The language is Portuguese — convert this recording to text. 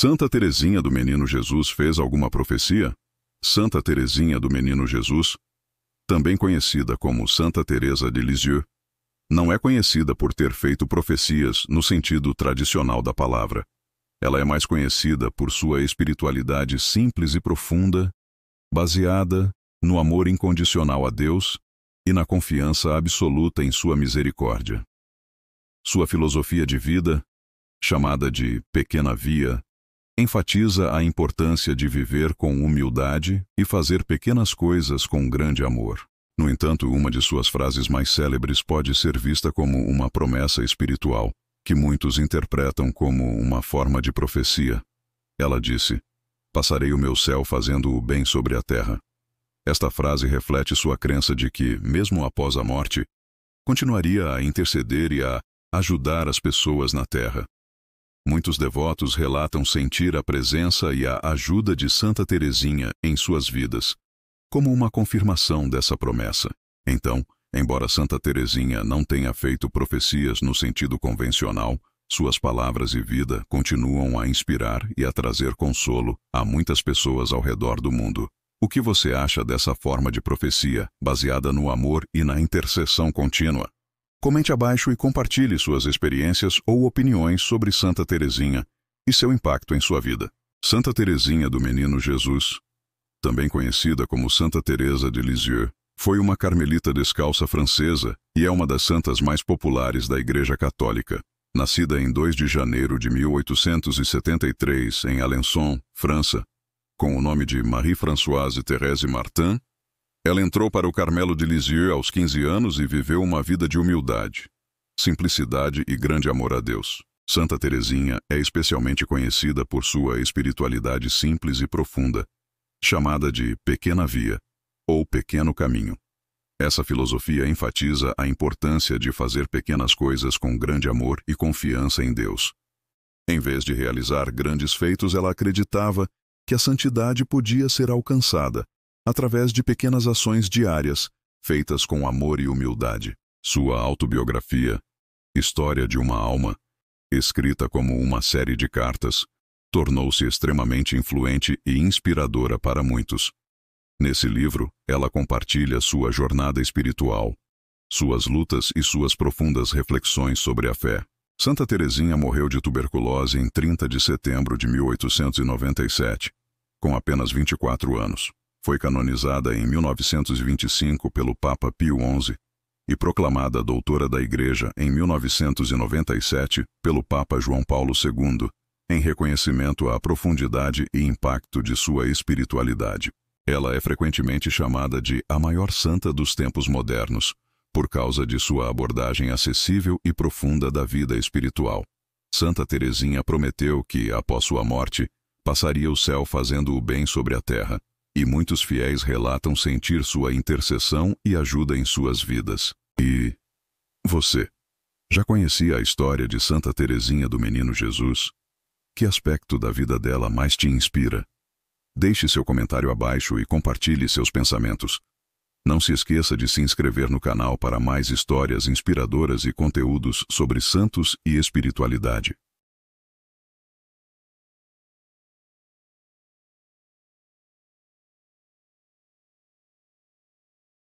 Santa Teresinha do Menino Jesus fez alguma profecia? Santa Teresinha do Menino Jesus, também conhecida como Santa Teresa de Lisieux, não é conhecida por ter feito profecias no sentido tradicional da palavra. Ela é mais conhecida por sua espiritualidade simples e profunda, baseada no amor incondicional a Deus e na confiança absoluta em sua misericórdia. Sua filosofia de vida, chamada de Pequena Via enfatiza a importância de viver com humildade e fazer pequenas coisas com grande amor. No entanto, uma de suas frases mais célebres pode ser vista como uma promessa espiritual, que muitos interpretam como uma forma de profecia. Ela disse: Passarei o meu céu fazendo o bem sobre a terra. Esta frase reflete sua crença de que, mesmo após a morte, continuaria a interceder e a ajudar as pessoas na terra. Muitos devotos relatam sentir a presença e a ajuda de Santa Teresinha em suas vidas, como uma confirmação dessa promessa. Então, embora Santa Teresinha não tenha feito profecias no sentido convencional, suas palavras e vida continuam a inspirar e a trazer consolo a muitas pessoas ao redor do mundo. O que você acha dessa forma de profecia, baseada no amor e na intercessão contínua? Comente abaixo e compartilhe suas experiências ou opiniões sobre Santa Teresinha e seu impacto em sua vida. Santa Teresinha do Menino Jesus, também conhecida como Santa Teresa de Lisieux, foi uma carmelita descalça francesa e é uma das santas mais populares da Igreja Católica. Nascida em 2 de janeiro de 1873 em Alençon, França, com o nome de Marie-Françoise Thérèse Martin, ela entrou para o Carmelo de Lisieux aos 15 anos e viveu uma vida de humildade, simplicidade e grande amor a Deus. Santa Teresinha é especialmente conhecida por sua espiritualidade simples e profunda, chamada de Pequena Via ou Pequeno Caminho. Essa filosofia enfatiza a importância de fazer pequenas coisas com grande amor e confiança em Deus. Em vez de realizar grandes feitos, ela acreditava que a santidade podia ser alcançada através de pequenas ações diárias, feitas com amor e humildade. Sua autobiografia, História de uma Alma, escrita como uma série de cartas, tornou-se extremamente influente e inspiradora para muitos. Nesse livro, ela compartilha sua jornada espiritual, suas lutas e suas profundas reflexões sobre a fé. Santa Teresinha morreu de tuberculose em 30 de setembro de 1897, com apenas 24 anos. Foi canonizada em 1925 pelo Papa Pio XI e proclamada doutora da Igreja em 1997 pelo Papa João Paulo II, em reconhecimento à profundidade e impacto de sua espiritualidade. Ela é frequentemente chamada de a maior santa dos tempos modernos, por causa de sua abordagem acessível e profunda da vida espiritual. Santa Teresinha prometeu que, após sua morte, passaria o céu fazendo o bem sobre a terra, e muitos fiéis relatam sentir sua intercessão e ajuda em suas vidas. E você já conhecia a história de Santa Teresinha do Menino Jesus? Que aspecto da vida dela mais te inspira? Deixe seu comentário abaixo e compartilhe seus pensamentos. Não se esqueça de se inscrever no canal para mais histórias inspiradoras e conteúdos sobre santos e espiritualidade.